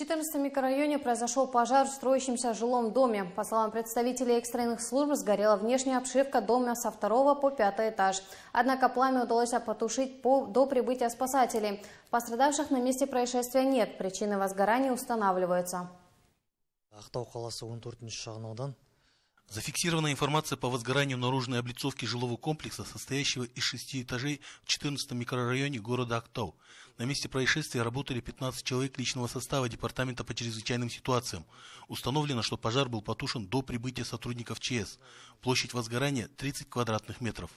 14 микрорайоне произошел пожар в строящемся жилом доме. По словам представителей экстренных служб, сгорела внешняя обшивка дома со второго по пятый этаж. Однако пламя удалось потушить по, до прибытия спасателей. Пострадавших на месте происшествия нет. Причины возгорания устанавливаются. Зафиксирована информация по возгоранию наружной облицовки жилого комплекса, состоящего из шести этажей в 14 микрорайоне города Актау. На месте происшествия работали 15 человек личного состава Департамента по чрезвычайным ситуациям. Установлено, что пожар был потушен до прибытия сотрудников ЧС. Площадь возгорания 30 квадратных метров.